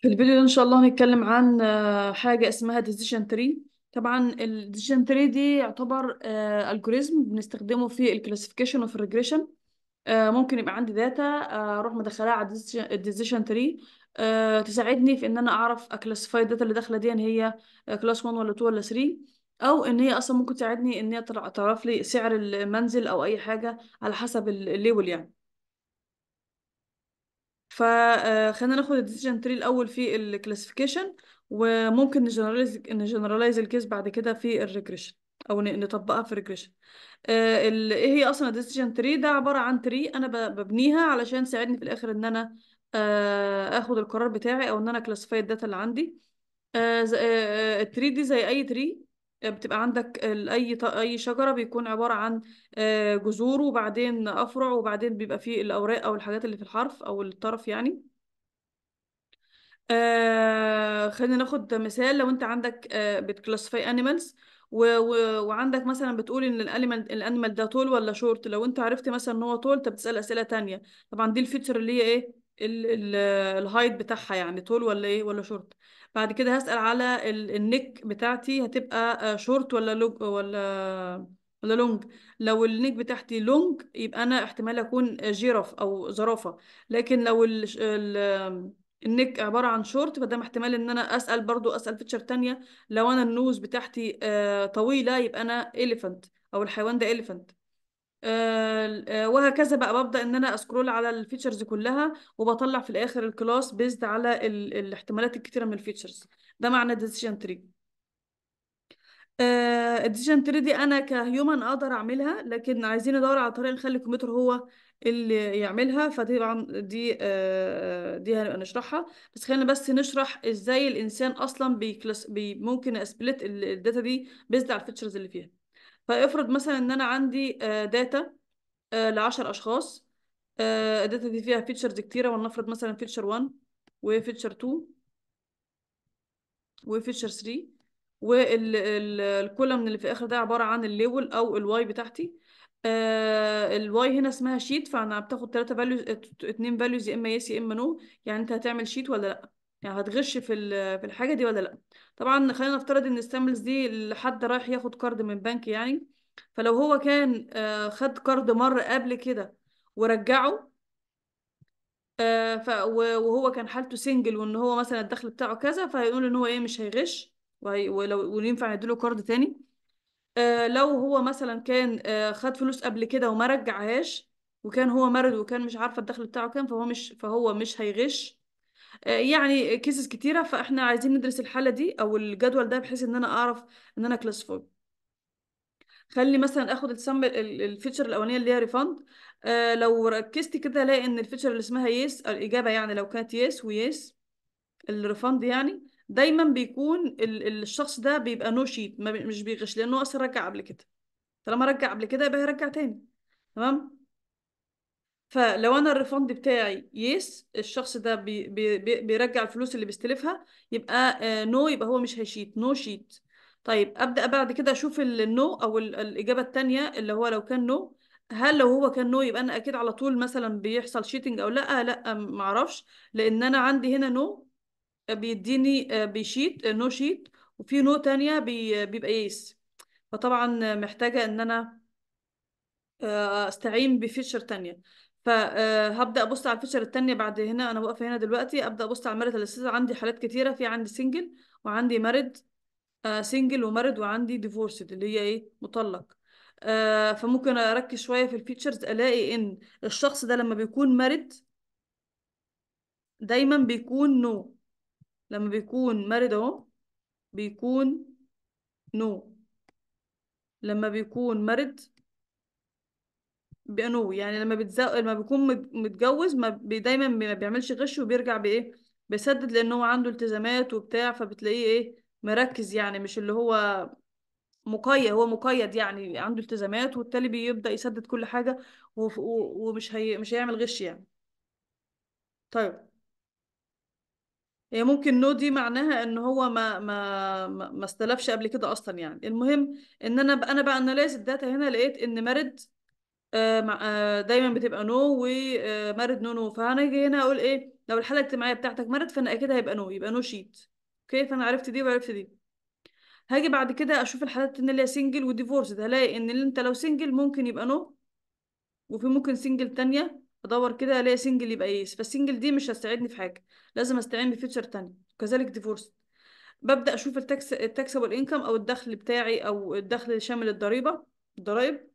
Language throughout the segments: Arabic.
في الفيديو ده ان شاء الله هنتكلم عن آه، حاجه اسمها decision tree طبعا ال decision tree دي يعتبر الجوريزم آه، بنستخدمه في classification وفي regression آه، ممكن يبقى عندي داتا اروح مدخلها على decision tree تساعدني في ان انا اعرف classify الداتا اللي داخله دي إن هي class 1 ولا 2 ولا 3 او ان هي اصلا ممكن تساعدني ان هي تعرف لي سعر المنزل او اي حاجه على حسب الليول يعني فخلينا آه، ناخد الديسيجن تري الاول في الكلاسيفيكيشن وممكن نجنراليز نجنراليز الكيس بعد كده في الريجريشن او نطبقها في آه، الريجريشن ايه هي اصلا الديسيجن تري ده عباره عن تري انا ببنيها علشان تساعدني في الاخر ان انا آه، اخد القرار بتاعي او ان انا كلاسيفاي الداتا اللي عندي التري دي زي اي تري بتبقى عندك اي اي شجره بيكون عباره عن آه، جذور وبعدين افرع وبعدين بيبقى فيه الاوراق او الحاجات اللي في الحرف او الطرف يعني آه خلينا ناخد مثال لو انت عندك آه بتكلاسيفاي انيمالز وعندك مثلا بتقول ان الانيمال الانيمال ده طول ولا شورت لو انت عرفت مثلا ان هو طول انت بتسال اسئله تانية طبعا دي الفيتشر اللي هي ايه الهايت بتاعها يعني طول ولا ايه ولا شورت بعد كده هسأل على النك بتاعتي هتبقى شورت آه، ولا لونج ولا ولا لونج لو النك بتاعتي لونج يبقى انا احتمال اكون جيرف او زرافة لكن لو ال ال النك عبارة عن شورت فده احتمال ان انا اسأل برضو اسأل فيتشر تانية لو انا النوز بتاعتي آه، طويلة يبقى انا اليفنت او الحيوان ده اليفنت آه، آه، وهكذا بقى ببدا ان انا اسكرول على الفيتشرز كلها وبطلع في الاخر الكلاس بيزد على ال الاحتمالات الكتيره من الفيتشرز ده معنى ديسيجن تري الديسيجن تري دي انا كهيومن اقدر اعملها لكن عايزين ندور على طريقه نخلي الكمبيوتر هو اللي يعملها فطبعا دي آه دي هنبقى نشرحها بس خلينا بس نشرح ازاي الانسان اصلا بي ممكن اسبلت الداتا دي بيزد على الفيتشرز اللي فيها فافرض مثلا ان انا عندي داتا آه، آه، لعشر اشخاص الداتا آه، دي فيها فيتشرز كتيره ونفرض مثلا فيتشر 1 وفيتشر 2 وفيتشر 3 والكولم اللي في الاخر ده عباره عن الليول او الواي بتاعتي الواي هنا اسمها شيت فانا بتاخد ثلاثه فاليوز اتنين فاليوز يا اما يس يا اما نو يعني انت هتعمل شيت ولا لا يعني هتغش في ال- في الحاجه دي ولا لا طبعا خلينا نفترض ان السامبلز دي لحد رايح ياخد كارد من بنك يعني فلو هو كان آه، خد كارد مره قبل كده ورجعه آه، ف وهو كان حالته سنجل وان هو مثلا الدخل بتاعه كذا فهيقول ان هو ايه مش هيغش ولو وينفع نديله كارد تاني آه، لو هو مثلا كان خد فلوس قبل كده وما رجعهاش وكان هو مرض وكان مش عارفه الدخل بتاعه كام فهو مش فهو مش هيغش يعني كيسز كتيره فاحنا عايزين ندرس الحاله دي او الجدول ده بحيث ان انا اعرف ان انا كلاسيفاي خلي مثلا اخد السامبل الفيتشر الاولانيه اللي هي ريفاند آه لو ركزت كده الاقي ان الفيتشر اللي اسمها يس الاجابه يعني لو كانت يس ويس الريفاند يعني دايما بيكون ال الشخص ده بيبقى نو شيت مش بيغش لانه اصلا رجع قبل كده طالما رجع قبل كده يبقى هيرجع تاني تمام فلو انا الريفند بتاعي يس الشخص ده بي بي بي بيرجع الفلوس اللي بيستلفها يبقى نو آه، يبقى هو مش هيشيت نو شيت طيب ابدا بعد كده اشوف النو او الاجابه الثانيه اللي هو لو كان نو هل لو هو كان نو يبقى انا اكيد على طول مثلا بيحصل شيتنج او لا لا ما اعرفش لان انا عندي هنا نو آه، بيديني آه، بيشيت نو شيت وفي نو تانية بي بيبقى يس فطبعا محتاجه ان انا استعين بفيتشر تانية فهبدا آه، ابص على الفيتشر الثانيه بعد هنا انا واقفه هنا دلوقتي ابدا ابص على الماريتال ستيتس عندي حالات كتيره في عندي سنجل وعندي مارد سنجل ومرض وعندي ديفورسد اللي هي ايه مطلق آه، فممكن اركز شويه في الفيتشرز الاقي ان الشخص ده لما بيكون مارد دايما بيكون نو لما بيكون مارد اهو بيكون نو لما بيكون مارد بانو يعني لما بتزوج لما بيكون متجوز ما بي... دايما ما بيعملش غش وبيرجع بايه بيسدد لان هو عنده التزامات وبتاع فبتلاقيه ايه مركز يعني مش اللي هو مقيد هو مقيد يعني عنده التزامات وبالتالي بيبدا يسدد كل حاجه و... و... ومش هي... مش هيعمل غش يعني طيب هي ممكن نو دي معناها ان هو ما ما ما استلفش قبل كده اصلا يعني المهم ان انا انا بقى انا لازم الداتا هنا لقيت ان مارد آه، آه، دايما بتبقى نو ومرد نو نو فانا هنا اقول ايه لو الحاله الاجتماعيه بتاعتك مارد فانا اكيد هيبقى نو يبقى نو شيت اوكي فانا عرفت دي وعرفت دي هاجي بعد كده اشوف الحالات اللي هي سنجل وديفورس هلاقي ان اللي انت لو سنجل ممكن يبقى نو وفي ممكن سنجل تانية ادور كده الاقي سنجل يبقى يس فالسنجل دي مش هتساعدني في حاجه لازم استعين بفيتشر تانية وكذلك ديفورس ببدا اشوف التاكس التكسبل انكم او الدخل بتاعي او الدخل شامل الضريبه الضرايب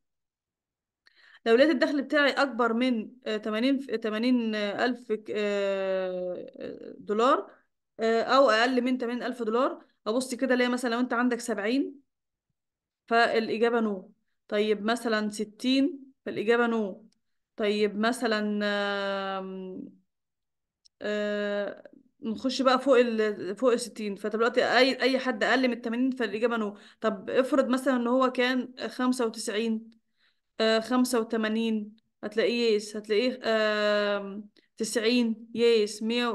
لو لقيت الدخل بتاعي اكبر من 80 آه، 80 آه، الف آه، دولار او اقل من 80 الف دولار ابص كده ليه مثلا لو انت عندك 70 فالاجابه نو طيب مثلا 60 فالاجابه نو طيب مثلا نخش بقى فوق ال فوق ال 60 فطب دلوقتي اي اي حد اقل من 80 فالاجابه نو طب افرض مثلا ان هو كان 95 آه، خمسة وثمانين هتلاقيه يس هتلاقيه تسعين يس مية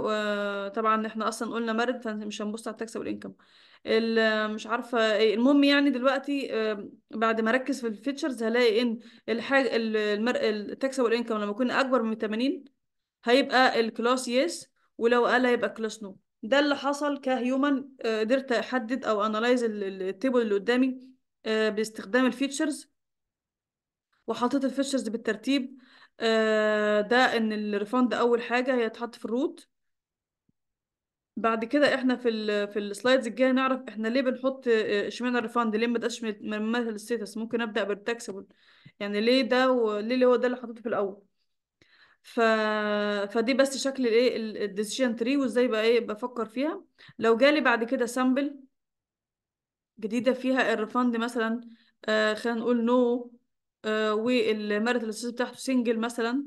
طبعا احنا اصلا قلنا مرد فمش هنبص على التاكس والانكم مش عارفه ايه المهم يعني دلوقتي بعد ما اركز في الفيتشرز هلاقي ان الحاجه التاكس والانكم لما يكون اكبر من 80 هيبقى الكلاس يس ولو قال هيبقى كلاس نو ده اللي حصل كهيومن آه، قدرت احدد او انالايز التيبل اللي قدامي آه، باستخدام الفيتشرز وحطيت الفيشرز بالترتيب آه، ده ان الريفند اول حاجه هي تحط في الروت بعد كده احنا في الـ في السلايدز الجايه نعرف احنا ليه بنحط آه، اشمعنى الريفاند ليه ما بقاش مثل الستاتس ممكن ابدا بالتاكسبل يعني ليه ده وليه اللي هو ده اللي حطيته في الاول ف... فدي بس شكل الايه الديسيجن تري وازاي بقى ايه بفكر فيها لو جالي بعد كده سامبل جديده فيها الريفاند مثلا آه خلينا نقول نو آه، والمرت الأساسي بتاعته سنجل مثلا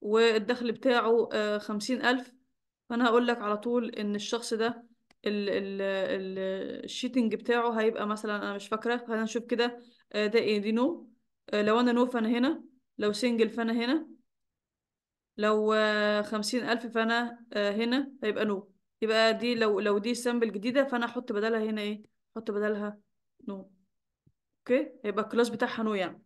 والدخل بتاعه آه، خمسين ألف فأنا هقول لك على طول إن الشخص ده ال ال ال الشيتنج بتاعه هيبقى مثلا أنا مش فاكرة فأنا نشوف كده آه، ده إيه دي نو لو أنا نو فأنا هنا لو سنجل فأنا هنا لو خمسين ألف فأنا هنا هيبقى نو يبقى دي لو لو دي سامبل جديدة فأنا أحط بدلها هنا إيه أحط بدلها نو أوكي هيبقى الكلاس بتاعها نو يعني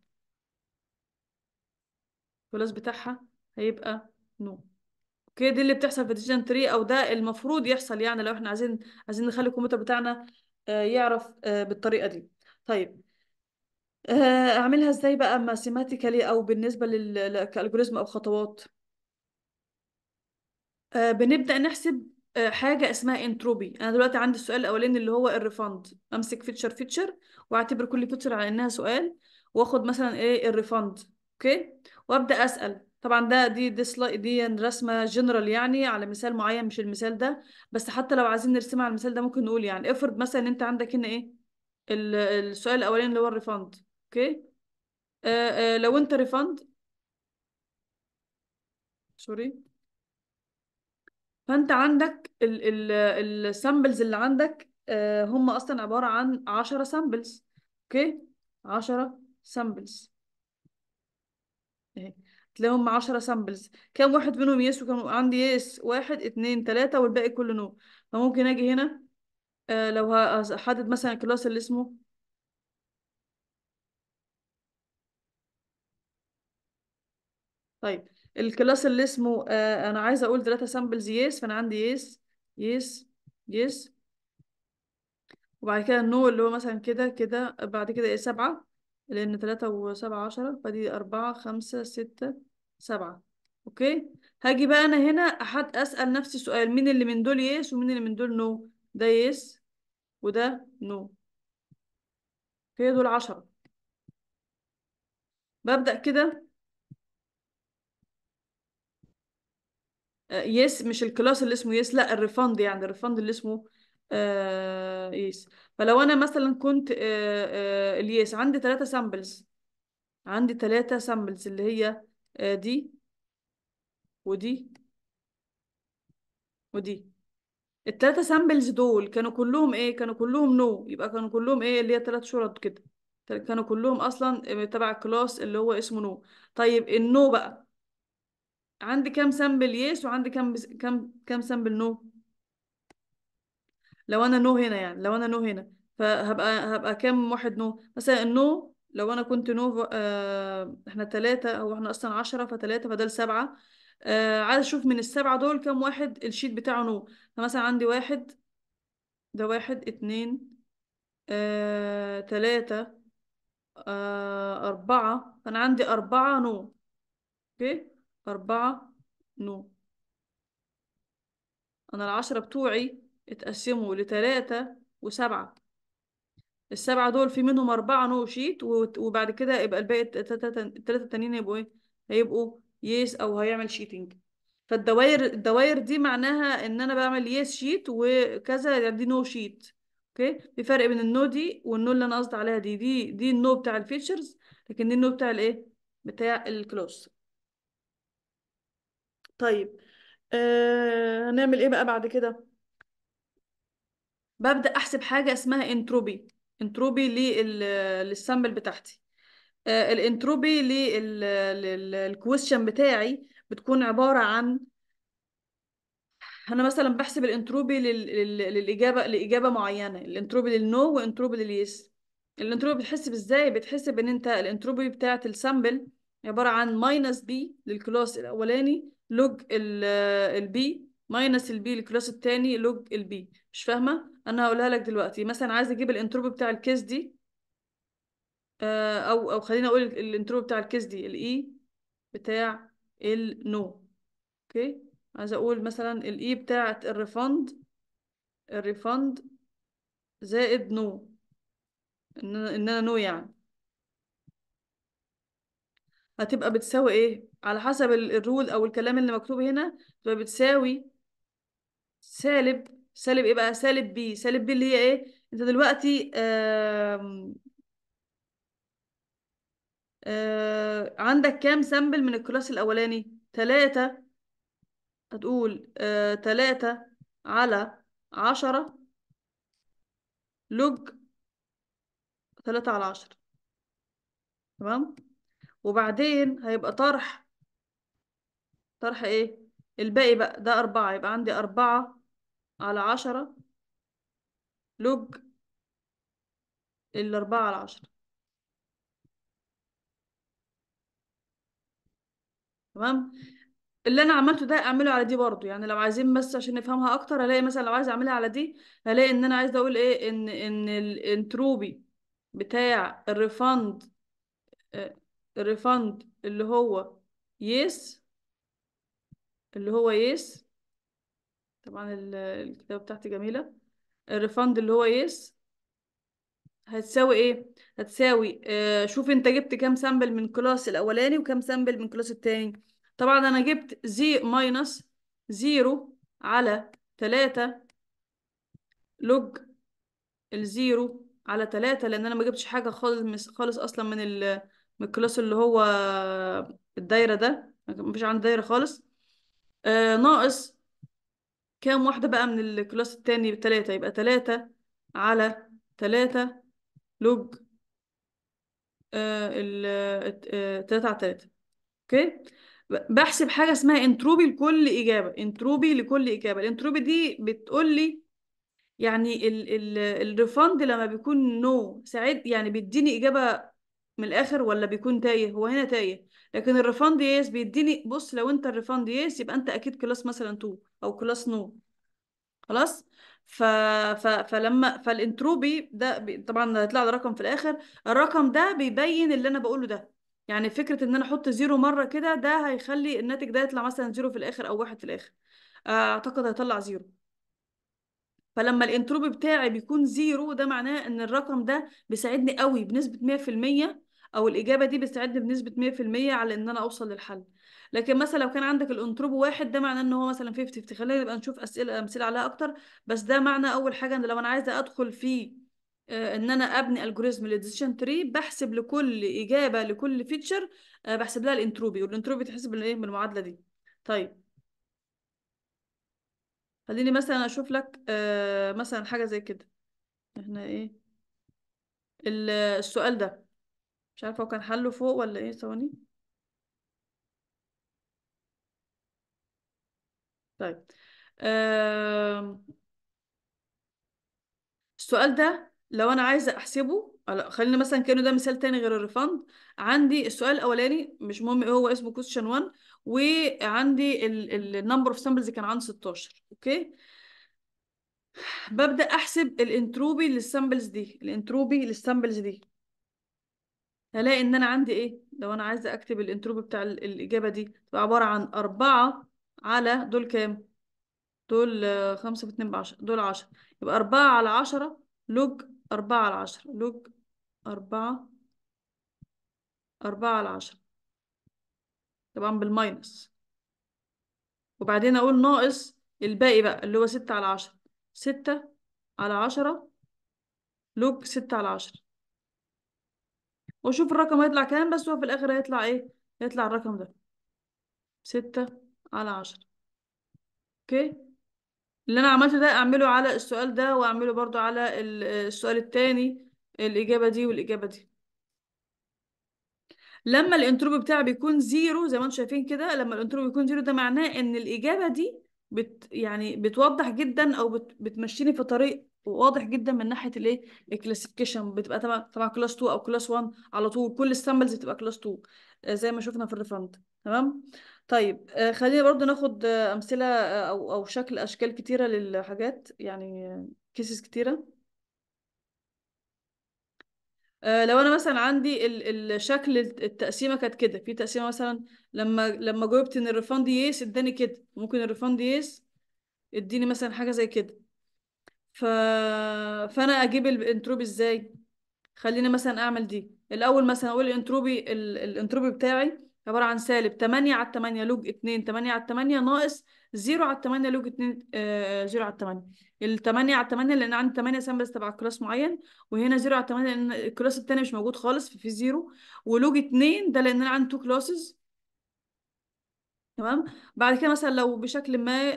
الثلاث بتاعها هيبقى نو اوكي دي اللي بتحصل في ديسيجن تري او ده المفروض يحصل يعني لو احنا عايزين عايزين نخلي الكمبيوتر بتاعنا آه، يعرف آه، بالطريقه دي طيب آه، اعملها ازاي بقى ماثيماتيكالي او بالنسبه للالجوريزم او خطوات بنبدا نحسب حاجه اسمها انتروبي انا دلوقتي عندي السؤال الاولاني اللي هو الريفاند امسك فيتشر فيتشر واعتبر كل فيتشر على انها سؤال واخد مثلا ايه الريفاند اوكي وابدا اسال طبعا ده دي دي, سلاي دي رسمه جنرال يعني على مثال معين مش المثال ده بس حتى لو عايزين نرسمها على المثال ده ممكن نقول يعني افرض مثلا انت عندك هنا ايه السؤال الاولاني اللي هو الريفاند اوكي آه آه لو انت ريفاند سوري فانت عندك السامبلز اللي عندك آه هم اصلا عباره عن 10 سامبلز اوكي 10 سامبلز إيه. تلاقيهم مع 10 سامبلز كام واحد منهم يس وكم عندي يس واحد اتنين تلاتة والباقي كله نو فممكن اجي هنا آه لو هحدد مثلا الكلاس اللي اسمه طيب الكلاس اللي اسمه آه انا عايزه اقول ثلاثة سامبلز يس فانا عندي يس يس يس وبعد كده النو اللي هو مثلا كده كده بعد كده ايه سبعة لأن تلاتة وسبعة عشرة فدي أربعة خمسة ستة سبعة أوكي هاجي بقى أنا هنا أحد أسأل نفسي سؤال مين اللي من دول يس ومين اللي من دول نو ده يس وده نو هي دول عشرة ببدأ كده يس آه، مش الكلاس اللي اسمه يس لا الريفاند يعني الريفاند اللي اسمه آه يس فلو انا مثلا كنت آه، آه، الياس عندي ثلاثة سامبلز عندي ثلاثة سامبلز اللي هي آه، دي ودي ودي الثلاثة سامبلز دول كانوا كلهم ايه كانوا كلهم نو يبقى كانوا كلهم ايه اللي هي ثلاث شرط كده كانوا كلهم اصلا تبع الكلاس اللي هو اسمه نو طيب النو بقى عندي كام سامبل يس وعندي كام كام كام سامبل نو لو انا نو هنا يعني لو انا نو هنا فهبقى هبقى كام واحد نو مثلا النو لو انا كنت نو آه احنا ثلاثة او احنا اصلا عشرة فثلاثة فده سبعة آه عايز اشوف من السبعة دول كام واحد الشيت بتاعه نو فمثلا عندي واحد ده واحد اتنين آه تلاتة آه أربعة فأنا عندي أربعة نو أوكي أربعة نو أنا العشرة بتوعي اتقسموا لتلاتة وسبعة السبعة دول في منهم أربعة نو شيت وبعد كده يبقى الباقي التلاتة التانيين هيبقوا إيه؟ هيبقوا يس أو هيعمل شيتنج فالدوائر الدوائر دي معناها إن أنا بعمل يس شيت وكذا يعني دي نو شيت أوكي في فرق بين النو دي والنو اللي أنا قصدي عليها دي دي دي النو بتاع الفيتشرز لكن دي النو بتاع الإيه؟ بتاع الكلوز طيب آه هنعمل إيه بقى بعد كده؟ ببدأ أحسب حاجة اسمها انتروبي انتروبي للسامبل بتاعتي آه، الانتروبي للكويشن بتاعي بتكون عبارة عن أنا مثلا بحسب الانتروبي للإجابة لإجابة معينة الانتروبي للنو وانتروبي لليس الانتروبي بتحسب ازاي بتحسب ان انت الانتروبي بتاعة السامبل عبارة عن ماينس بي للكلاس الأولاني لوج البي ماينس البي للكلاس التاني لوج البي مش فاهمة انا هقولها لك دلوقتي مثلا عايز اجيب الانترو بتاع الكيس دي آه، او او خلينا اقول الانترو بتاع الكيس دي الاي e بتاع النو اوكي عايز اقول مثلا الاي e بتاعه الريفند الريفند زائد نو ان انا ان انا نو يعني هتبقى بتساوي ايه على حسب الرول او الكلام اللي مكتوب هنا تبقى بتساوي سالب سالب ايه بقى سالب بي سالب بي اللي هي ايه انت دلوقتي آم... آم... آه، عندك كام سامبل من الكلاس الاولاني تلاتة هتقول آه... تلاتة على عشرة لوج تلاتة على عشرة تمام وبعدين هيبقى طرح طرح ايه الباقي بقى ده أربعة يبقى عندي أربعة على عشرة لوج الأربعة على عشرة تمام اللي انا عملته ده اعمله على دي برضو يعني لو عايزين بس عشان نفهمها اكتر هلاقي مثلا لو عايز اعملها على دي هلاقي ان انا عايز اقول ايه ان ان الانتروبي بتاع الريفاند آه، الريفاند اللي هو يس اللي هو يس طبعا الكتابة بتاعتي جميلة الريفاند اللي هو يس هتساوي ايه هتساوي آه شوف انت جبت كام سامبل من كلاس الاولاني وكام سامبل من كلاس التاني طبعا انا جبت زي ماينس زيرو على تلاتة لوج الزيرو على تلاتة لان انا ما جبتش حاجة خالص خالص اصلا من ال من الكلاس اللي هو الدايرة ده مفيش عندي دايرة خالص آه ناقص كام واحدة بقى من الكلاس التاني بتلاتة يبقى تلاتة على تلاتة لوج آه، ال آه، تلاتة على تلاتة اوكي بحسب حاجة اسمها انتروبي لكل إجابة انتروبي لكل إجابة الانتروبي دي بتقول لي يعني ال ال الريفاند لما بيكون نو no ساعد يعني بيديني إجابة من الآخر ولا بيكون تايه هو هنا تايه لكن الريفاند يس بيديني بص لو انت الريفاند يس يبقى انت اكيد كلاس مثلا 2 او كلاس نو خلاص ف... ف... فلما فالانتروبي ده بي... طبعا هيطلع لي رقم في الاخر الرقم ده بيبين اللي انا بقوله ده يعني فكره ان انا احط زيرو مره كده ده هيخلي الناتج ده يطلع مثلا زيرو في الاخر او واحد في الاخر اعتقد هيطلع زيرو فلما الانتروبي بتاعي بيكون زيرو ده معناه ان الرقم ده بيساعدني قوي بنسبه 100% او الاجابه دي بتساعدني بنسبه 100% على ان انا اوصل للحل لكن مثلا لو كان عندك الانتروبو واحد ده معناه ان هو مثلا 50 50 خلينا نبقى نشوف اسئله امثله عليها اكتر بس ده معنى اول حاجه ان لو انا عايزه ادخل في آه، ان انا ابني الجوريزم للديسيشن تري بحسب لكل اجابه لكل فيتشر آه، بحسب لها الانتروبي والانتروبي تحسب الايه بالمعادله دي طيب خليني مثلا اشوف لك آه، مثلا حاجه زي كده احنا ايه السؤال ده مش عارفة هو كان حله فوق ولا ايه ثواني طيب آه... السؤال ده لو انا عايزة احسبه خلينا مثلا كانه ده مثال تاني غير الريفند عندي السؤال الاولاني مش مهم ايه هو اسمه كويشن 1 وعندي النمبر اوف سامبلز كان عندي 16 اوكي ببدا احسب الانتروبي للسامبلز دي الانتروبي للسامبلز دي هلاقي ان انا عندي ايه لو انا عايزه اكتب الانتروبي بتاع الاجابه دي تبقى عباره عن أربعة على دول كام دول خمسة في اتنين بعشرة دول عشرة يبقى أربعة على عشرة لوج أربعة على عشرة لوج أربعة أربعة على عشرة طبعا بالماينس وبعدين أقول ناقص الباقي بقى اللي هو ستة على عشرة ستة على عشرة لوج ستة على عشرة واشوف الرقم هيطلع كام بس وفي الاخر هيطلع ايه هيطلع الرقم ده ستة على عشرة اوكي اللي انا عملته ده اعمله على السؤال ده واعمله برضو على السؤال التاني الاجابة دي والاجابة دي لما الانتروبي بتاعي بيكون زيرو زي ما انتم شايفين كده لما الانتروبي بيكون زيرو ده معناه ان الاجابة دي بت يعني بتوضح جدا او بت بتمشيني في طريق واضح جدا من ناحيه الايه الكلاسيفيكيشن بتبقى تبع تبع كلاس 2 او كلاس 1 على طول كل السامبلز بتبقى كلاس آه، 2 زي ما شفنا في الريفاند تمام طيب آه، خلينا برضو ناخد آه، امثله او او شكل اشكال كتيره للحاجات يعني كيسز كتيره آه، لو انا مثلا عندي ال- الشكل التقسيمه كانت كده في تقسيمه مثلا لما لما جاوبت ان الريفاند يس اداني كده ممكن الريفاند يس اديني مثلا حاجه زي كده ف... فانا اجيب الانتروبي ازاي خليني مثلا اعمل دي الاول مثلا اقول الانتروبي ال... الانتروبي بتاعي عباره عن سالب 8 على 8 لوج 2 8 على 8 ناقص 0 على 8 لوج 2 0 على 8 ال 8 على 8 لان عندي 8 سامبلز تبع كلاس معين وهنا 0 على 8 لان الكلاس الثاني مش موجود خالص ففي 0 ولوج 2 ده لان انا عندي 2 كلاسز تمام بعد كده مثلا لو بشكل ما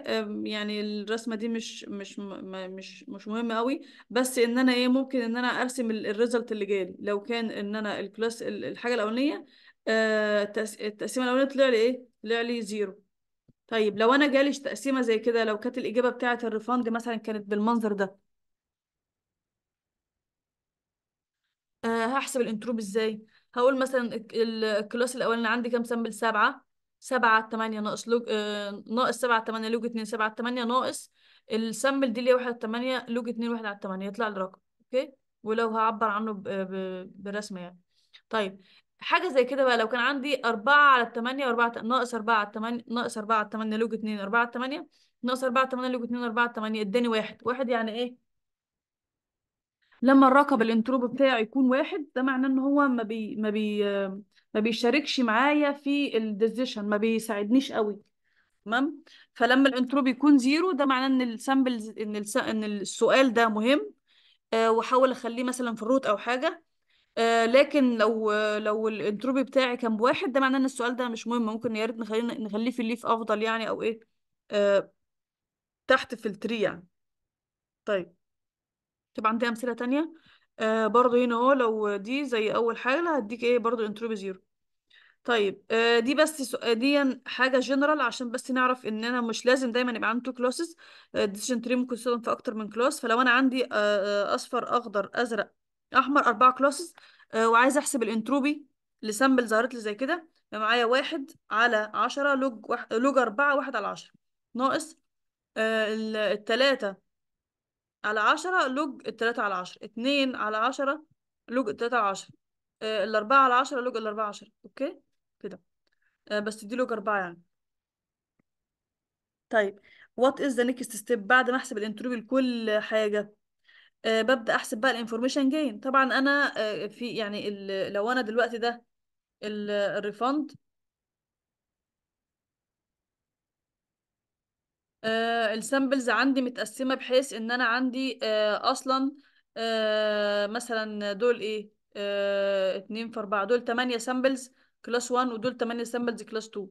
يعني الرسمه دي مش مش مش مش مهمه قوي بس ان انا ايه ممكن ان انا ارسم الريزلت اللي جالي لو كان ان انا الكلاس الحاجه الاولانيه آه، التقسيمه الاولانيه طلع لي ايه طلع لي زيرو طيب لو انا جالي تقسيمه زي كده لو كانت الاجابه بتاعه الريفاند مثلا كانت بالمنظر ده أه هحسب الانتروب ازاي هقول مثلا الكلاس الاولاني عندي كام سامبل سبعة سبعة تمانية ناقص لوج آه ناقص سبعة تمانية لوج اتنين سبعة تمانية ناقص السامبل دي اللي هي واحد على تمانية لوج اتنين واحد على تمانية يطلع لي رقم اوكي ولو هعبر عنه برسمة يعني طيب حاجة زي كده بقى لو كان عندي أربعة على التمانية وأربعة ناقص أربعة على التمانية ناقص أربعة على التمانية لوج اتنين أربعة على التمانية ناقص أربعة على التمانية لوج اتنين أربعة على التمانية اداني واحد واحد يعني إيه؟ لما الرقم الانتروبي بتاعي يكون واحد ده معناه ان هو ما بي ما بي ما بيشاركش معايا في الديسيشن ما بيساعدنيش قوي تمام فلما الانتروبي يكون زيرو ده معناه ان السامبلز ان ان السؤال ده مهم أه واحاول اخليه مثلا في الروت او حاجه آه، لكن لو لو الانتروبي بتاعي كان بواحد ده معناه ان السؤال ده مش مهم ممكن يا ريت نخليه نخليه في الليف افضل يعني او ايه آه، تحت في التري يعني طيب تبقى عندي امثله تانية آه، برضه هنا اهو لو دي زي اول حاجه هديك ايه برضه انتروبي زيرو طيب دي بس دي حاجه جنرال عشان بس نعرف ان انا مش لازم دايما يبقى عندي تو كلاسز ديشن تري ممكن يستخدم في اكتر من كلاس فلو انا عندي اصفر اخضر ازرق احمر اربعه كلاسز آه، وعايزه احسب الانتروبي لسامبل ظهرت لي زي كده يبقى معايا واحد على عشرة لوج واحد لوج أربعة واحد على عشرة ناقص آه، التلاتة على عشرة لوج التلاتة على عشرة اتنين على عشرة لوج التلاتة على عشرة آه، الأربعة على عشرة لوج الأربعة على عشرة أوكي كده بس دي لوج أربعة يعني طيب what is the next step بعد ما أحسب الانتروبي لكل حاجة آه، ببدا احسب بقى الانفورميشن جين طبعا انا آه، في يعني لو انا دلوقتي ده ال- الريفند آه، السامبلز عندي متقسمة بحيث ان انا عندي اصلا مثلا دول ايه اتنين في اربعة دول تمانية سامبلز كلاس 1 ودول تمانية سامبلز كلاس 2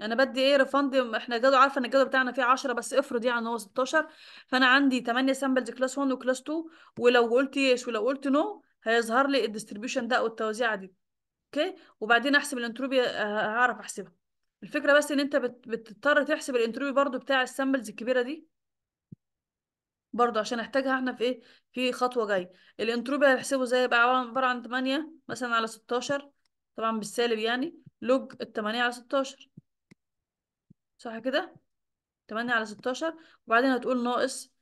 انا بدي ايه ريفاند احنا الجدول عارفه ان الجدول بتاعنا فيه 10 بس افرض يعني ان هو 16 فانا عندي 8 سامبلز كلاس 1 وكلاس 2 ولو قلت يس ولو قلت نو هيظهر لي الديستريبيوشن ده او التوزيعه دي اوكي وبعدين احسب الانتروبي آه، هعرف احسبها الفكره بس ان انت بتضطر تحسب الانتروبي برضو بتاع السامبلز الكبيره دي برضو عشان نحتاجها احنا في ايه في خطوه جايه الانتروبي هنحسبه زي بقى عباره عن 8 مثلا على 16 طبعا بالسالب يعني لوج ال 8 على 16 صح كده تمانية على ستاشر وبعدين هتقول ناقص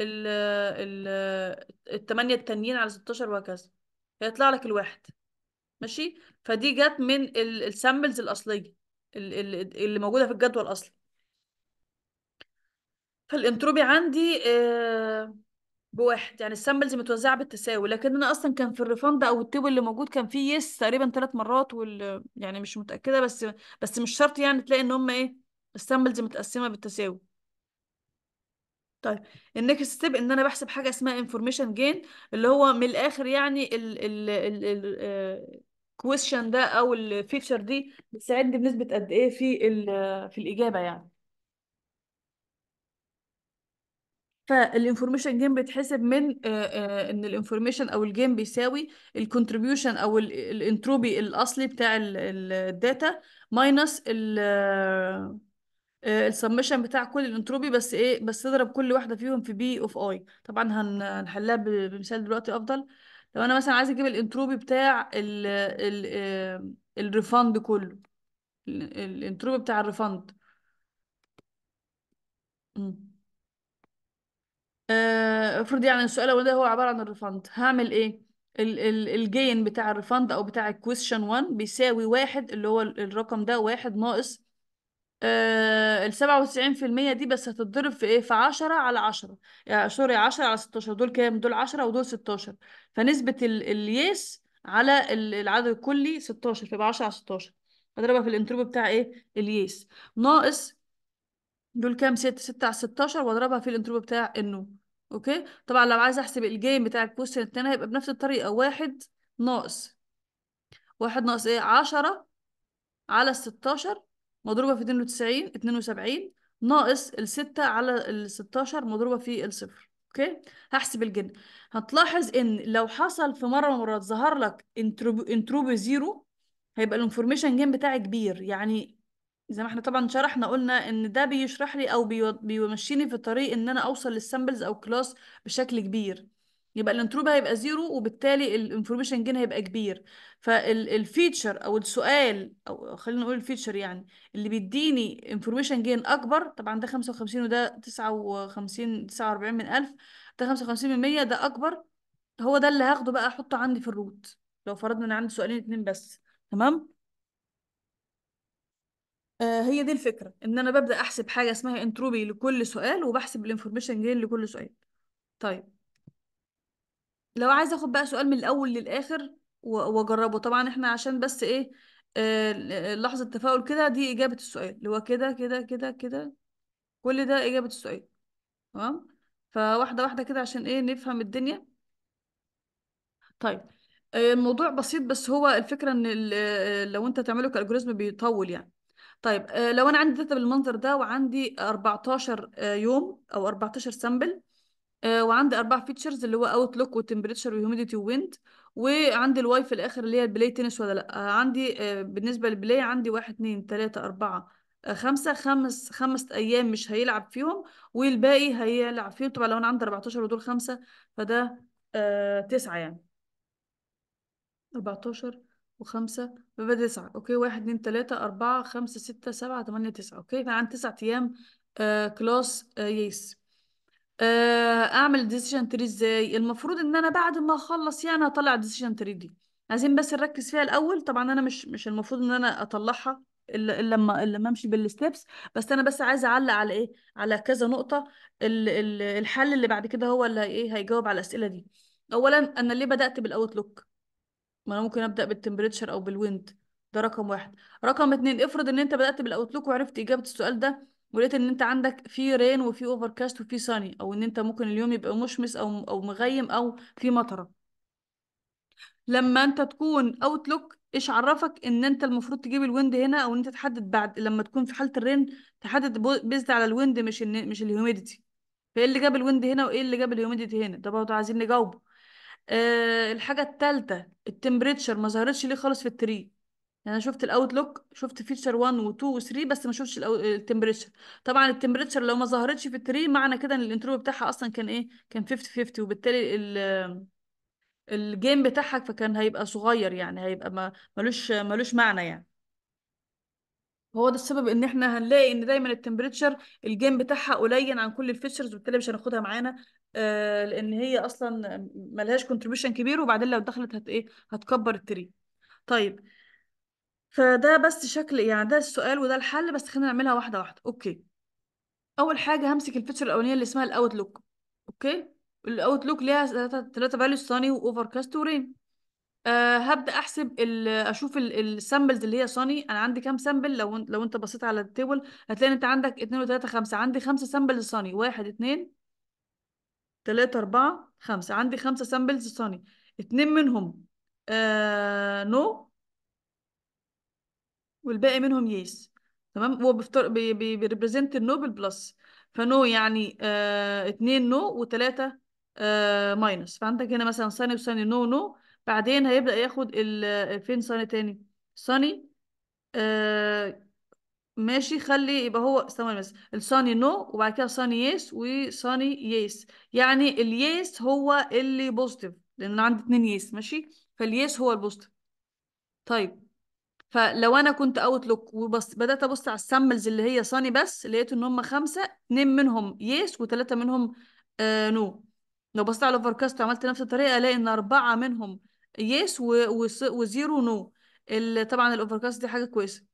ال ال التمانية التانيين على ستاشر وهكذا هيطلع لك الواحد ماشي فدي جت من السامبلز الأصلية اللي موجودة في الجدول الأصلي فالانتروبي عندي آه، بواحد يعني السامبلز متوزعة بالتساوي لكن أنا أصلا كان في الريفاند أو التيبل اللي موجود كان فيه يس تقريبا ثلاث مرات وال يعني مش متأكدة بس بس مش شرط يعني تلاقي إن هما إيه السامبلز متقسمة بالتساوي طيب النكست ستيب ان انا بحسب حاجه اسمها انفورميشن جين اللي هو من الاخر يعني ال ال ال الكويشن آه، ده او الفيتشر دي بتساعدني بنسبه قد ايه في آه، في الاجابه يعني فالانفورميشن جيم بيتحسب من آه، ان الانفورميشن او الجيم بيساوي الكونتريبيوشن او الانتروبي الاصلي بتاع الداتا ماينس ال آه، السمشن بتاع كل الانتروبي بس ايه بس اضرب كل واحده فيهم في بي اوف اي طبعا هنحلها بمثال دلوقتي افضل لو انا مثلا عايزه اجيب الانتروبي بتاع ال ال آه، الريفاند كله الانتروبي بتاع الريفاند آه، افرض يعني السؤال هو ده هو عباره عن الريفاند هعمل ايه الجين بتاع الريفاند او بتاع الكويشن 1 بيساوي واحد اللي هو الرقم ده واحد ناقص آه، وتسعين ال 97% دي بس هتتضرب في ايه في 10 على 10 يعني سوري 10 على 16 دول كام دول 10 ودول 16 فنسبة ال على ال العدد الكلي 16 فيبقى 10 على 16 هضربها في الانتروبي بتاع ايه الياس ناقص دول كام 6 6 على 16 واضربها في الانتروبي بتاع النو اوكي طبعا لو عايزه احسب الجيم بتاع البوست الثاني هيبقى بنفس الطريقه واحد ناقص واحد ناقص ايه 10 على 16 مضروبة في 92 72 ناقص الستة على الستاشر مضروبة في الصفر اوكي هحسب الجن هتلاحظ ان لو حصل في مره من المرات ظهر لك انتروبي زيرو هيبقى الانفورميشن جين بتاعي كبير يعني زي ما احنا طبعا شرحنا قلنا ان ده بيشرح لي او بيمشيني في طريق ان انا اوصل للسامبلز او كلاس بشكل كبير يبقى الانتروبي هيبقى زيرو وبالتالي الانفورميشن جين هيبقى كبير فالفيتشر او السؤال او خلينا نقول الفيتشر يعني اللي بيديني انفورميشن جين اكبر طبعا ده 55 وده 59 49 من 1000 ده 55 من 100 ده اكبر هو ده اللي هاخده بقى احطه عندي في الروت لو فرضنا ان عندي سؤالين اتنين بس تمام آه هي دي الفكره ان انا ببدا احسب حاجه اسمها انتروبي لكل سؤال وبحسب الانفورميشن جين لكل سؤال طيب لو عايزه اخد بقى سؤال من الاول للاخر واجربه طبعا احنا عشان بس ايه آه، لحظة تفاؤل كده دي إجابة السؤال اللي هو كده كده كده كده كل ده إجابة السؤال تمام فواحدة واحدة كده عشان إيه نفهم الدنيا طيب آه، الموضوع بسيط بس هو الفكرة إن آه، لو أنت تعمله كالجوريزم بيطول يعني طيب لو أنا عندي داتا بالمنظر ده وعندي 14 يوم أو 14 سامبل وعندي أربع فيتشرز اللي هو أوتلوك وتمبريتشر وهيوميديتي وويند وعندي الواي في الاخر اللي هي البلاي تنس ولا لا آه، عندي آه، بالنسبه للبلاي عندي واحد اتنين تلاته اربعه آه، خمسة خمس خمس أيام مش هيلعب فيهم والباقي هيلعب فيهم طبعا لو أنا عندي 14 ودول خمسة فده آه تسعة يعني 14 وخمسة يبقى تسعة أوكي واحد اتنين تلاتة أربعة خمسة ستة سبعة تمانية تسعة أوكي فأنا عندي تسعة أيام آه كلاس آه يس آه، اعمل ديسيجن تري ازاي المفروض ان انا بعد ما اخلص يعني اطلع الديسيجن تري دي عايزين بس نركز فيها الاول طبعا انا مش مش المفروض ان انا اطلعها الا إلا لما إلا لما امشي بالستبس بس انا بس عايزه اعلق على ايه على كذا نقطه الـ الـ الحل اللي بعد كده هو اللي ايه هيجاوب على الاسئله دي اولا انا ليه بدات بالاوتلوك ما انا ممكن ابدا بالتمبريتشر او بالويند ده رقم واحد رقم اتنين افرض ان انت بدات بالاوتلوك وعرفت اجابه السؤال ده ولقيت ان انت عندك في رين وفي اوفر كاست وفي ساني او ان انت ممكن اليوم يبقى مشمس او او مغيم او في مطره لما انت تكون اوتلوك ايش عرفك ان انت المفروض تجيب الويند هنا او ان انت تحدد بعد لما تكون في حاله الرين تحدد بيزد على الويند مش ال... مش الهيوميديتي فايه اللي جاب الويند هنا وايه اللي جاب الهيوميديتي هنا ده برضه عايزين نجاوبه أه الحاجه الثالثه التمبريتشر ما ظهرتش ليه خالص في التري يعني انا شفت الاوتلوك شفت فيتشر 1 و2 و3 بس ما شفتش التمبريتشر طبعا التمبريتشر لو ما ظهرتش في التري 3 معنى كده ان الانتروبي بتاعها اصلا كان ايه كان 50 50 وبالتالي ال الجيم بتاعها فكان هيبقى صغير يعني هيبقى ما ملوش ملوش معنى يعني هو ده السبب ان احنا هنلاقي ان دايما التمبريتشر الجيم بتاعها قليل عن كل الفيتشرز وبالتالي مش هناخدها معانا آه لان هي اصلا ملهاش كونتريبيوشن كبير وبعدين لو دخلت هت ايه هتكبر التري طيب فده بس شكل يعني ده السؤال وده الحل بس خلينا نعملها واحدة واحدة اوكي اول حاجة همسك الفيتشر الاولانية اللي اسمها الاوت لوك اوكي الاوت لوك ليها ثلاثة فاليوز صاني واوفر كاست ورين أه هبدا احسب ال اشوف السامبلز اللي هي صاني انا عندي كام سامبل لو لو انت بصيت على التيبل هتلاقي انت عندك 2 و3 5 عندي 5 سامبلز صاني 1 2 3 4 5 عندي 5 سامبلز صاني اتنين منهم آه نو والباقي منهم يس تمام هو بيفتر... بيريبريزنت النو بالبلس فنو يعني آه... اتنين نو وتلاتة آه... ماينس فعندك هنا مثلا صني وصني نو نو بعدين هيبدأ ياخد ال... فين صني تاني صني آه... ماشي خلي يبقى هو استنى بس الصاني نو وبعد كده صاني يس وصاني يس يعني اليس هو اللي بوزيتيف لان انا عندي اتنين يس ماشي فاليس هو البوزيتيف طيب فلو انا كنت اوت لوك ابص على السامبلز اللي هي صاني بس لقيت ان هم خمسه اتنين منهم يس وثلاثه منهم آه نو لو بصيت على الاوفر كاست وعملت نفس الطريقه الاقي ان اربعه منهم يس وزيرو نو طبعا الاوفر كاست دي حاجه كويسه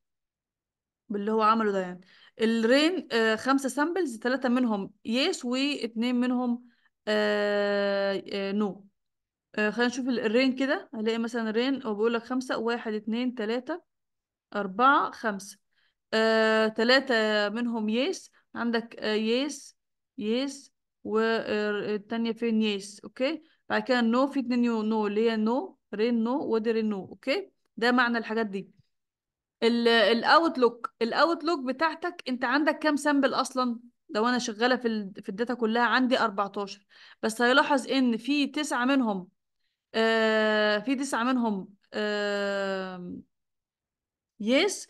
باللي هو عمله ده يعني الرين آه خمسه سامبلز ثلاثه منهم يس واتنين منهم آه آه نو آه، خلينا نشوف الرين كده هنلاقي مثلا رين وبيقول لك خمسة واحد اتنين تلاتة أربعة خمسة آه تلاتة منهم يس عندك آه يس يس والتانية فين يس أوكي بعد كده نو في اتنين يو نو اللي هي نو رين نو ودي رين نو أوكي ده معنى الحاجات دي الاوتلوك الاوتلوك بتاعتك انت عندك كام سامبل اصلا لو انا شغاله في في الداتا كلها عندي 14 بس هيلاحظ ان في تسعة منهم آه، في تسعة منهم آه، يس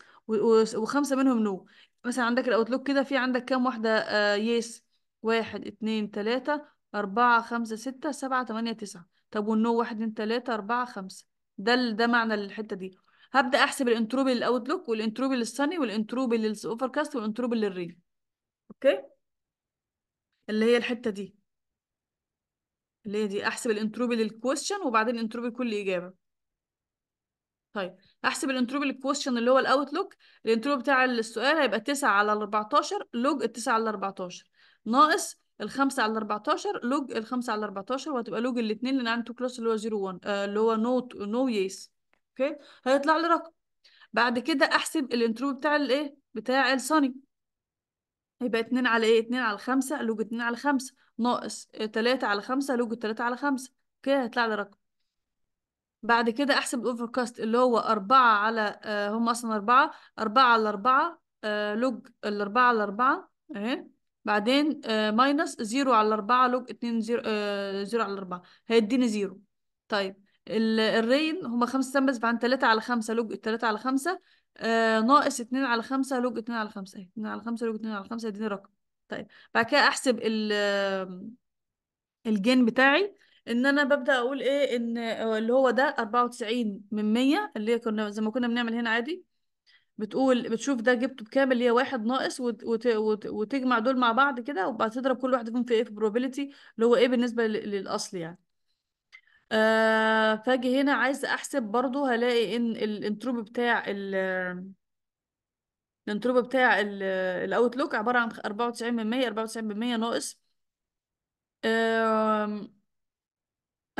وخمسة منهم نو مثلا عندك الاوتلوك كده في عندك كام واحدة آه، يس واحد اتنين تلاتة أربعة خمسة ستة سبعة تمانية تسعة طب والنو واحد اتنين تلاتة أربعة خمسة ده ده معنى الحتة دي هبدأ أحسب الانتروبي للأوتلوك والانتروبي للصني والانتروبي كاست والانتروبي للريل أوكي اللي هي الحتة دي اللي هي دي احسب الانتروبي للكويشن وبعدين انتروبي لكل اجابه طيب احسب الانتروبي للكويشن اللي هو الاوتلوك الانتروبي بتاع السؤال هيبقى 9 على 14 لوج 9 على 14 ناقص ال 5 على 14 لوج ال 5 على 14 وهتبقى لوج الاثنين لان عنده كلاس اللي هو 0 1 آه اللي هو نو نو يس اوكي هيطلع لي رقم بعد كده احسب الانتروبي بتاع الايه بتاع الصني يبقى اتنين على ايه اتنين على خمسة لوج اتنين على خمسة ناقص آه، تلاتة على خمسة لوج تلاتة على خمسة كده هيطلع لي رقم بعد كده احسب الاوفر كاست اللي هو أربعة على آه هم اصلا أربعة أربعة على أربعة آه لوج الأربعة على أربعة اهي بعدين آه ماينس زيرو على أربعة لوج اتنين زيرو آه زيرو على أربعة هيديني زيرو طيب الرين هما خمسة سمبلز فعن تلاتة على خمسة لوج التلاتة على خمسة آه، ناقص 2 على 5 لوج 2 على 5 اهي 2 على 5 لوج 2 على 5 اديني رقم طيب بعد كده احسب ال الجين بتاعي ان انا ببدا اقول ايه ان اللي هو ده 94 من 100 اللي هي كنا زي ما كنا بنعمل هنا عادي بتقول بتشوف ده جبته بكام اللي هي واحد ناقص وت... وت... وت... وتجمع دول مع بعض كده وبعد تضرب كل واحده فيهم في ايه في probability اللي هو ايه بالنسبه للاصل يعني آه فاجي هنا عايزة احسب برضو هلاقي ان الانتروب بتاع ال الانتروب بتاع الاوتلوك عبارة عن 94% 94% ناقص آه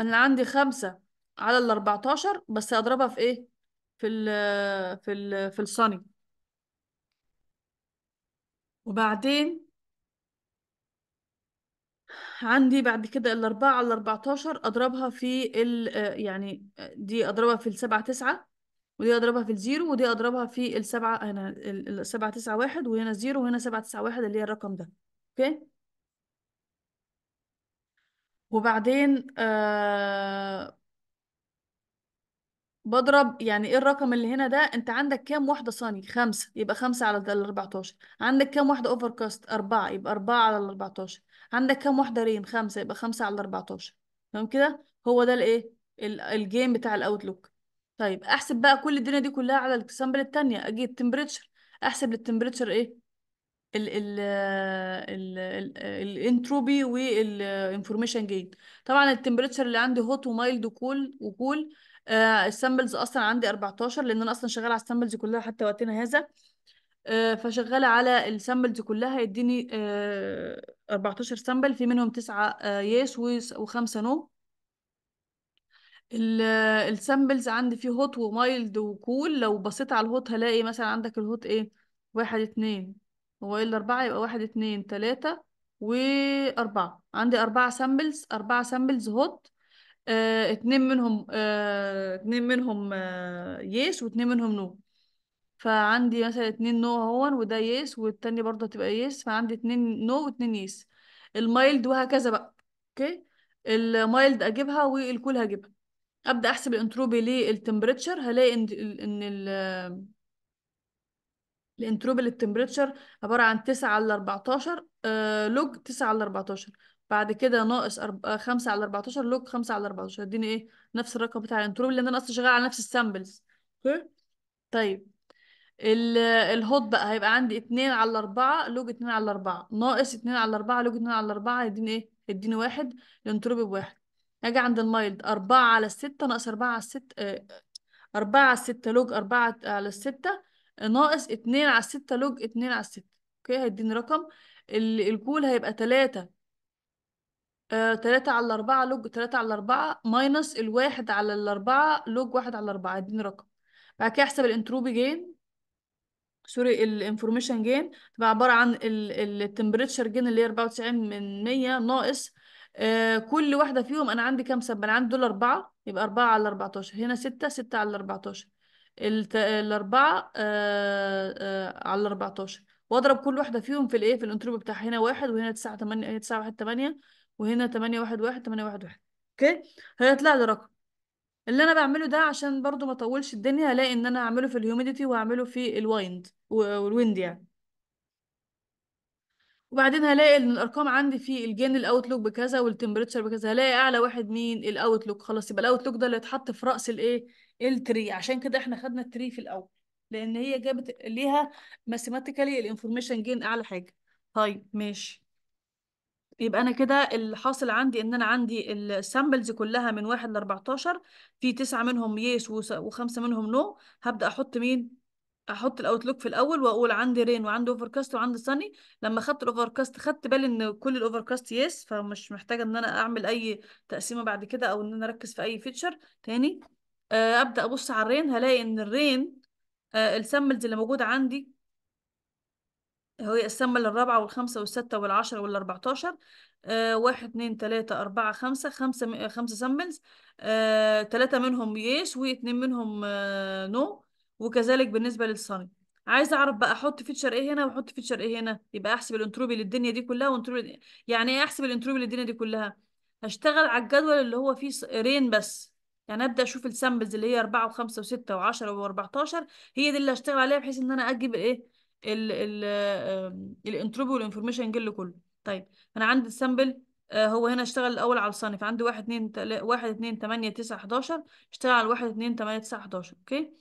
انا عندي خمسة على ال 14 بس اضربها في ايه في ال في ال في الصني وبعدين عندي بعد كده الأربعة على الأربعتاشر أضربها في ال يعني دي أضربها في السبعة تسعة ودي أضربها في الزيرو ودي أضربها في السبعة هنا السبعة تسعة واحد وهنا زيرو وهنا سبعة تسعة واحد اللي هي الرقم ده أوكي وبعدين آه بضرب يعني ايه الرقم اللي هنا ده انت عندك كام واحده صاني خمسة يبقى خمسة على ال 14 عندك كام واحده اوفر كاست أربعة يبقى أربعة على ال 14 عندك كام واحدة رين خمسة يبقى خمسة على 14 تمام كده هو ده الايه الجيم بتاع الاوتلوك طيب احسب بقى كل الدنيا دي كلها على السامبل التانية اجي التمبريتشر احسب للتمبريتشر ايه ال ال ال الانتروبي والانفورميشن جين طبعا التمبريتشر اللي عندي هوت ومايلد وكول وكول السامبلز اصلا عندي 14 لان انا اصلا شغاله على السامبلز كلها حتى وقتنا هذا آه، فشغاله على السامبلز كلها يديني آه، 14 سامبل في منهم تسعة آه، يس وخمسة نو آه، السامبلز عندي فيه هوت ومايلد وكول لو بصيت على الهوت هلاقي مثلا عندك الهوت ايه واحد اتنين هو ايه الاربعة يبقى واحد اتنين تلاتة واربعة عندي اربعة سامبلز اربعة سامبلز هوت آه، اتنين منهم اتنين منهم يس واتنين منهم نو فعندي مثلا اتنين نو هون وده يس والتاني برضه هتبقى يس فعندي اتنين نو واتنين يس المايلد وهكذا بقى اوكي المايلد اجيبها والكول هجيبها ابدا احسب الانتروبي للتمبريتشر هلاقي ان ان ال الانتروبي للتمبريتشر عباره عن 9 على 14 لوج 9 على 14 بعد كده ناقص 5 آه، على 14 لوج 5 على 14 اديني ايه نفس الرقم بتاع الانتروبي لان انا اصلا شغاله على نفس السامبلز اوكي طيب الهوت بقى هيبقى عندي اتنين على أربعة لوج اتنين على أربعة ناقص اتنين على أربعة لوج اتنين على أربعة هيديني ايه؟ هيديني واحد ب بواحد هاجي عند المايلد أربعة على الستة ناقص أربعة على الستة 4 آه، أربعة على الستة لوج أربعة على الستة ناقص اتنين على الستة لوج اتنين على الستة اوكي هيديني رقم الكول هيبقى تلاتة 3 آه، تلاتة على أربعة لوج تلاتة على أربعة ماينص الواحد على الأربعة لوج واحد على أربعة هيديني رقم بعد كده احسب الانتروبي جين سوري الانفورميشن جين تبقى عباره عن التمبريتشر جين اللي هي 94 من 100 ناقص آه كل واحده فيهم انا عندي كام سب انا عندي دول اربعه يبقى اربعه على 14 هنا سته سته على 14 الاربعه آه آه على 14 واضرب كل واحده فيهم في الايه في الانتروبي بتاعها هنا واحد وهنا 9 8 تسعة واحد تمانية وهنا تمانية واحد واحد تمانية واحد واحد اوكي هيطلع لي رقم اللي انا بعمله ده عشان برضو ما اطولش الدنيا هلاقي ان انا هعمله في الهيوميديتي وهعمله في الوايند والويند يعني وبعدين هلاقي ان الارقام عندي في الجين الاوتلوك بكذا والتمبريتشر بكذا هلاقي اعلى واحد مين الاوتلوك خلاص يبقى الاوتلوك ده اللي اتحط في راس الايه التري عشان كده احنا خدنا التري في الاول لان هي جابت ليها ماثيماتيكالي الانفورميشن جين اعلى حاجه طيب ماشي يبقى انا كده الحاصل عندي ان انا عندي السامبلز كلها من 1 ل 14 في تسعه منهم يس وخمسه منهم نو هبدا احط مين احط الاوتلوك في الاول واقول عندي رين وعندي اوفر كاست وعندي صني لما خدت كاست خدت بالي ان كل الاوفر كاست يس فمش محتاجه ان انا اعمل اي تقسيمه بعد كده او ان انا اركز في اي فيتشر تاني آه، ابدا ابص على الرين هلاقي ان الرين آه، السامبلز اللي موجوده عندي هي السامبل الرابعة والخمسة والستة والعشرة والأربعتاشر 14 آه، واحد اتنين تلاتة أربعة خمسة خمسة خمسة سامبلز تلاتة منهم يس واتنين منهم آه نو وكذلك بالنسبه للصني عايز اعرف بقى احط فيتشر ايه هنا واحط فيتشر ايه هنا يبقى احسب الانتروبي للدنيا دي كلها وانتروبي يعني ايه احسب الانتروبي للدنيا دي كلها هشتغل على الجدول اللي هو فيه رين بس يعني ابدا اشوف السامبلز اللي هي 4 و5 و6 و10 و14 هي دي اللي هشتغل عليها بحيث ان انا اجيب الايه ال ال الانتروبي والانفورميشن جل كله طيب انا عندي السامبل آه، هو هنا اشتغل الاول على الصنف عندي 1 2 1 2 8 9 11 اشتغل على 1 2 8 9 11 اوكي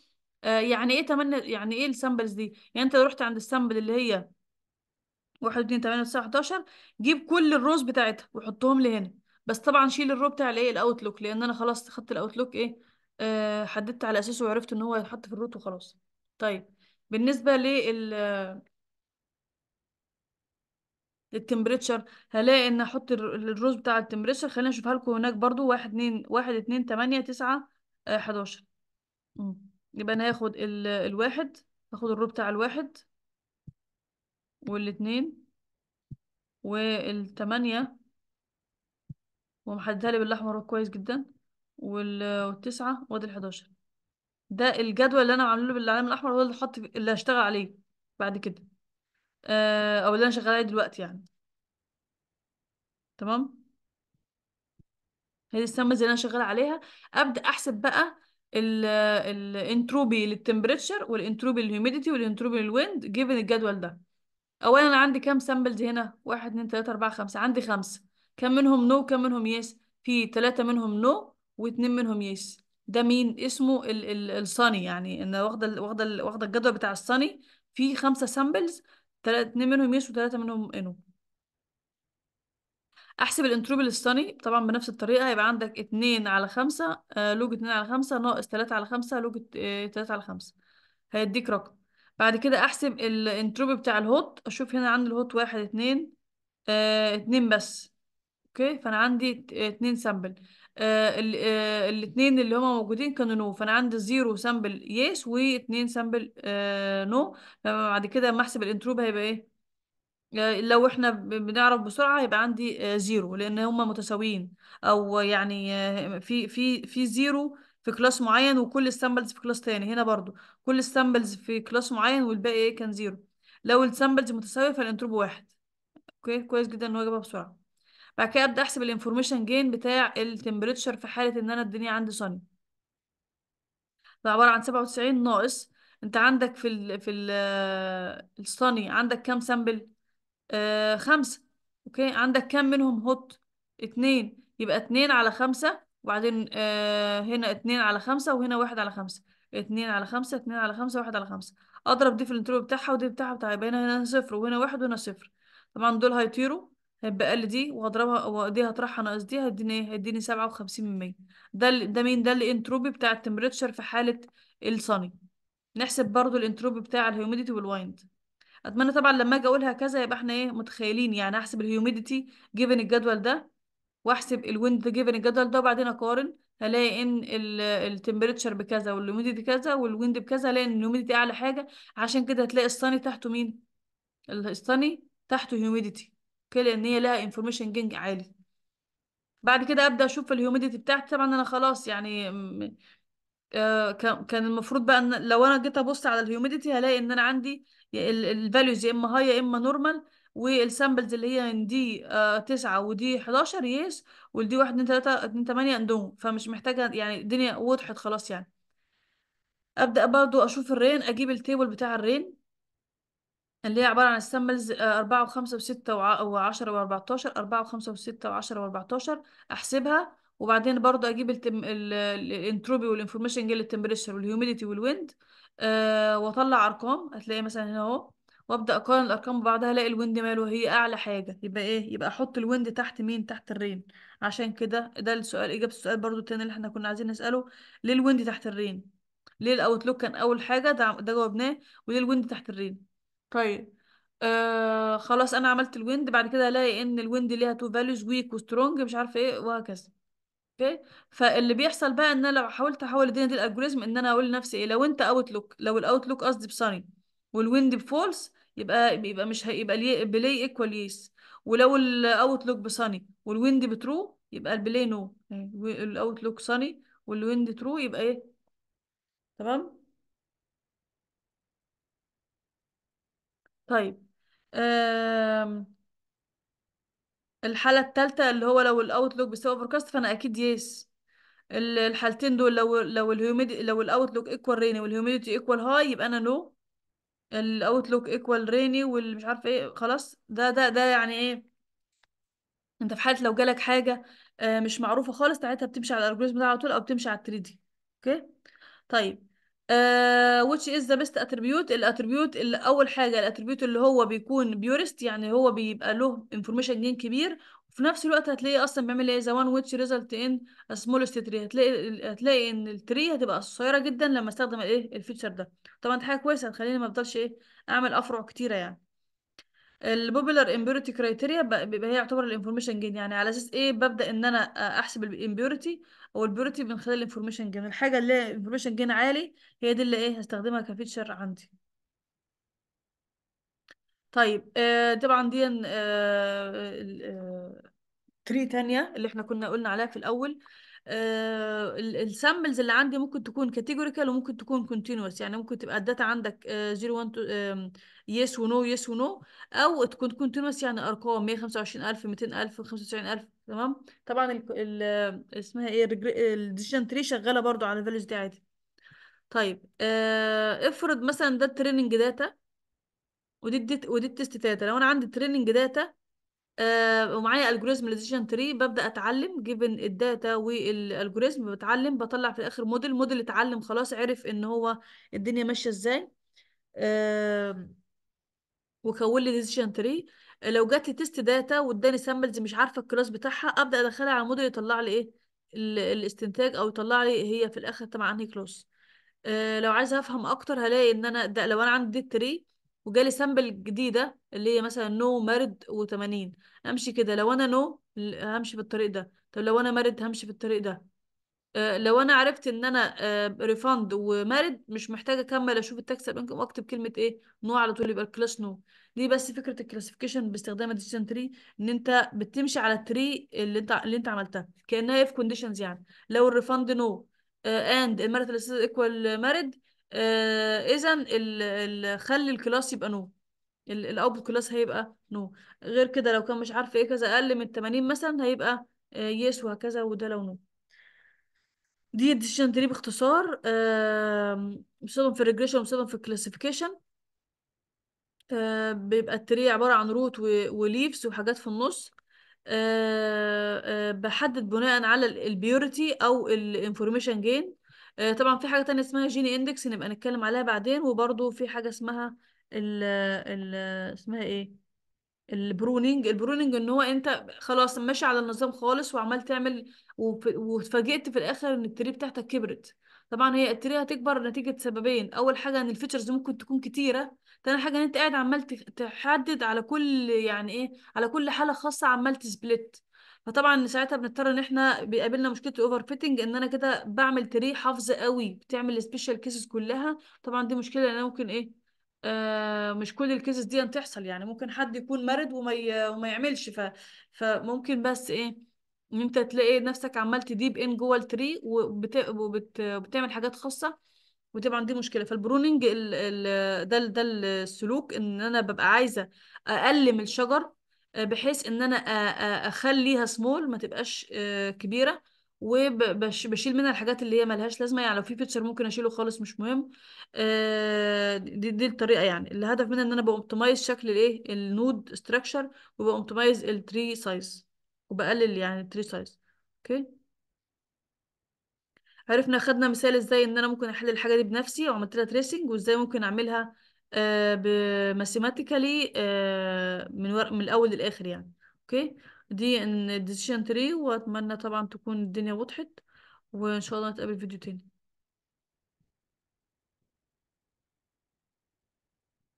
آه، يعني ايه تمن يعني ايه السامبلز دي يعني انت لو رحت عند السامبل اللي هي 1 2 8 9 11 جيب كل الروز بتاعتها وحطهم لي هنا بس طبعا شيل الرو بتاع الايه الاوتلوك لان انا خلاص خدت الاوتلوك ايه آه حددت على اساسه وعرفت ان هو هيتحط في الروت وخلاص طيب بالنسبه لل التمبريتشر هلاقي ان احط الروز بتاع التمبريتشر خلينا نشوفها لكم هناك برضو واحد اتنين واحد اتنين تمانية تسعة آه، حداشر يبقى ناخد ال... الواحد ناخد الرو بتاع الواحد والاتنين والتمانية ومحددها لي بالأحمر كويس جدا والتسعة وادي الحداشر ده الجدول اللي أنا عامله بالعلامة الأحمر هو اللي حط اللي هشتغل عليه بعد كده آه، أو اللي أنا شغال عليه دلوقتي يعني تمام هي دي السمة اللي أنا شغال عليها أبدأ أحسب بقى الانتروبي للتمبريتشر والانتروبي للهيوميديتي والانتروبي للويند جيفن الجدول ده اولا انا عندي كام سامبلز هنا واحد اتنين تلاته اربعه خمسه عندي خمسه كم منهم نو no, كم منهم يس yes. في تلاته منهم نو no, واتنين منهم يس yes. ده مين اسمه الصني يعني انا واخده واخده واخده الجدول بتاع الصني في خمسه سامبلز تلات اتنين منهم يس وتلاته منهم انو احسب الانتروبي للصني طبعا بنفس الطريقه يبقى عندك 2 على 5 آه، لوج 2 على 5 ناقص 3 على 5 لوج 3 آه، على 5 هيديك رقم بعد كده احسب الانتروبي بتاع الهوت اشوف هنا عندي الهوت 1 2 2 بس اوكي فانا عندي 2 سامبل الاثنين اللي هما موجودين كانوا نو فانا عندي زيرو سامبل يس واتنين سامبل نو بعد كده لما احسب الانتروبي هيبقى ايه آه، لو احنا بنعرف بسرعة يبقى عندي زيرو آه، لأن هما متساويين أو يعني آه، في في في زيرو في كلاس معين وكل السامبلز في كلاس تاني هنا برضو كل السامبلز في كلاس معين والباقي ايه كان زيرو لو السامبلز متساوية فالانتروب واحد اوكي كويس جدا ان هو جابها بسرعة بعد كده ابدا احسب الانفورميشن جين بتاع التمبريتشر في حالة ان انا الدنيا عندي صني ده عبارة عن سبعة وتسعين ناقص انت عندك في ال في ال الصني عندك كام سامبل آه خمسة اوكي عندك كام منهم هوت اتنين يبقى اتنين على خمسة وبعدين آه هنا اتنين على خمسة وهنا واحد على خمسة اتنين على خمسة اتنين على خمسة واحد على خمسة اضرب دي في الانترو بتاعها ودي بتاعها بتاعها يبقى هنا هنا صفر وهنا واحد وهنا صفر طبعا دول هيطيروا هيبقى ال دي وهضربها ودي هطرحها ناقص دي هيديني ايه هيديني سبعة وخمسين من مية ده ده مين ده الانتروبي بتاع التمبريتشر في حالة الصني نحسب برضو الانتروبي بتاع الهيوميديتي والوايند اتمنى طبعا لما اجي اقولها كذا يبقى احنا ايه متخيلين يعني احسب الهيوميديتي جيفن الجدول ده واحسب الويند جيفن الجدول ده وبعدين اقارن هلاقي ان التمبريتشر بكذا والهيوميديتي كذا والويند بكذا هلاقي ان الهيوميديتي اعلى حاجه عشان كده هتلاقي الصني تحته مين الصني تحته هيوميديتي كده لان هي لها انفورميشن جينج عالي بعد كده ابدا اشوف الهيوميديتي بتاعتي طبعا انا خلاص يعني آه، كان المفروض بقى ان لو انا جيت ابص على الهيوميديتي هلاقي ان انا عندي الفاليوز يا اما هاي يا اما نورمال والسامبلز اللي هي من دي آه ودي 11 يس والدي 1 2 3 2 8 اندوم فمش محتاجه يعني الدنيا وضحت خلاص يعني ابدا برضو اشوف الرين اجيب التيبل بتاع الرين اللي هي عبارة عن السامبلز 4 و و5 و6 و10 و14 4 و و5 و6 و10 و14 أحسبها وبعدين برضو أجيب الانتروبي والانفورميشن جيل التمبريتشر والهيوميديتي والويند آه، واطلع ارقام هتلاقي مثلا هنا اهو وابدا اقارن الارقام ببعضها الاقي الويند ماله وهي اعلى حاجه يبقى ايه يبقى احط الويند تحت مين تحت الرين عشان كده ده السؤال اجابه السؤال برضو التاني اللي احنا كنا عايزين نساله ليه الويند تحت الرين ليه الاوتلوك كان اول حاجه ده ده جاوبناه وليه الويند تحت الرين طيب آه خلاص انا عملت الويند بعد كده الاقي ان الويند ليها تو فاليوز ويك وسترونج مش عارفه ايه وهكذا اوكي فاللي بيحصل بقى ان انا لو حاولت احول الدنيا دي الالجوريزم ان انا اقول لنفسي ايه لو انت اوت لوك لو الاوت لوك قصدي بصني والويند بفولس يبقى يبقى مش هيبقى لي بلاي ايكوال يس ولو الاوت لوك بصني والويند بترو يبقى البلاي نو الاوت لوك صني والويند ترو يبقى ايه تمام طيب أم... الحالة التالتة اللي هو لو الاوتلوك بيساوي اوفركاست فانا اكيد يس الحالتين دول لو لو الهيوميد لو الاوتلوك ايكوال ريني والهيوميديتي ايكوال هاي يبقى انا نو الاوتلوك ايكوال ريني والمش عارفه ايه خلاص ده ده ده يعني ايه انت في حاله لو جالك حاجه آه، مش معروفه خالص ساعتها بتمشي على الالجوريزم ده على طول او بتمشي على التريدي اوكي طيب Uh, which is the best attribute الاتريبيوت اول حاجه الاتريبيوت اللي هو بيكون بيورست يعني هو بيبقى له انفورميشن جين كبير وفي نفس الوقت هتلاقي اصلا بيعمل ايه ذا which result in a smallest tree هتلاقي هتلاقي ان التري هتبقى قصيره جدا لما استخدم الايه الفيتشر ده طبعا دي حاجه كويسه هتخليني ما افضلش ايه اعمل افرع كتيره يعني البوبولار امبيورتي كرايتيريا بيبقى هي يعتبر الانفورميشن جين يعني على اساس ايه ببدا ان انا احسب الامبيورتي هو البيورتي من خلال الانفورميشن جين الحاجه اللي الانفورميشن جين عالي هي دي اللي ايه هستخدمها كفيتشر عندي طيب آه طبعا دي آه آه تري تانية اللي احنا كنا قلنا عليها في الاول آه السامبلز اللي عندي ممكن تكون كاتيجوريكال وممكن تكون كونتينوس يعني ممكن تبقى الداتا عندك 0 1 يس ونو يس ونو او تكون كونتينوس يعني ارقام 125000 200000 95000 تمام طبعا ال ال اسمها ايه decision تري شغاله برضو على الفاليوز دي عادي طيب آه افرض مثلا ده التريننج داتا ودي الديت ودي التست داتا لو انا عندي تريننج داتا آه ومعايا الجوريزم decision تري ببدا اتعلم جيفن الداتا والالجوريزم بتعلم بطلع في الاخر موديل موديل اتعلم خلاص عرف ان هو الدنيا ماشيه ازاي آه وكون لي decision تري لو جات لي تيست داتا واداني سامبلز مش عارفه الكلاس بتاعها ابدا ادخلها على الموديل يطلع لي ايه الاستنتاج او يطلع لي هي في الاخر تبع انهي كلاس آه، لو عايزه افهم اكتر هلاقي ان انا ده لو انا عندي تري وجالي سامبل جديده اللي هي مثلا نو مارد و80 امشي كده لو انا نو همشي بالطريق ده طب لو انا مارد همشي في الطريق ده آه، لو انا عرفت ان انا ريفاند آه، ومارد مش محتاجه اكمل اشوف التاكس انكم واكتب كلمه ايه نو على طول يبقى الكلاس نو دي بس فكره الكلاسيفيكيشن باستخدام الديسيجن تري ان انت بتمشي على التري اللي انت اللي انت عملتها كانها في كونديشنز يعني لو الريفاند نو اند المارد ايكوال مارد اذا خلي الكلاس يبقى نو الاوتبوت كلاس هيبقى نو غير كده لو كان مش عارفه ايه كذا اقل من 80 مثلا هيبقى يس آه، وهكذا وده لو نو دي الديسيجن تري باختصار آم، بيستخدم في الريجريشن وبيستخدم في الكلاسيفيكيشن بيبقى التري عبارة عن روت وليفز وحاجات في النص بحدد بناء على البيورتي او الانفورميشن جين طبعا في حاجة تانية اسمها جيني اندكس نبقى نتكلم عليها بعدين وبرضو في حاجة اسمها ال ال اسمها ايه البرونينج البرونينج ان هو انت خلاص ماشي على النظام خالص وعمال تعمل واتفاجئت في الاخر ان التري بتاعتك كبرت طبعا هي التري هتكبر نتيجه سببين اول حاجه ان الفيتشرز ممكن تكون كتيره تاني حاجه ان انت قاعد عمال تحدد على كل يعني ايه على كل حاله خاصه عمال تسبلت فطبعا ساعتها بنضطر ان احنا بيقابلنا مشكله الاوفر فيتنج ان انا كده بعمل تري حافظه قوي بتعمل سبيشال كيسز كلها طبعا دي مشكله انا ممكن ايه آه، مش كل الكيسز دي تحصل يعني ممكن حد يكون مرد وما وما يعملش ف... فممكن بس ايه ان انت تلاقي نفسك عمال تديب ان جوه التري وبت... وبت... وبتعمل حاجات خاصه وتبقى عندي مشكله فالبروننج ال... ال... ده ده السلوك ان انا ببقى عايزه اقلم الشجر آه، بحيث ان انا اخليها سمول ما تبقاش آه، كبيره وبشيل منها الحاجات اللي هي ملهاش لازمه يعني لو في فيتشر ممكن اشيله خالص مش مهم آه، دي دي الطريقه يعني الهدف منها ان انا باوبتمايز شكل الايه النود ستراكشر وباوبتمايز التري سايز وبقلل يعني التري سايز اوكي عرفنا خدنا مثال ازاي ان انا ممكن احلل الحاجه دي بنفسي وعملت لها تريسنج وازاي ممكن اعملها آه، بماثيماتيكالي آه، من ورق من الاول للاخر يعني اوكي دي ان decision tree واتمنى طبعا تكون الدنيا وضحت وان شاء الله نتقابل فيديو تاني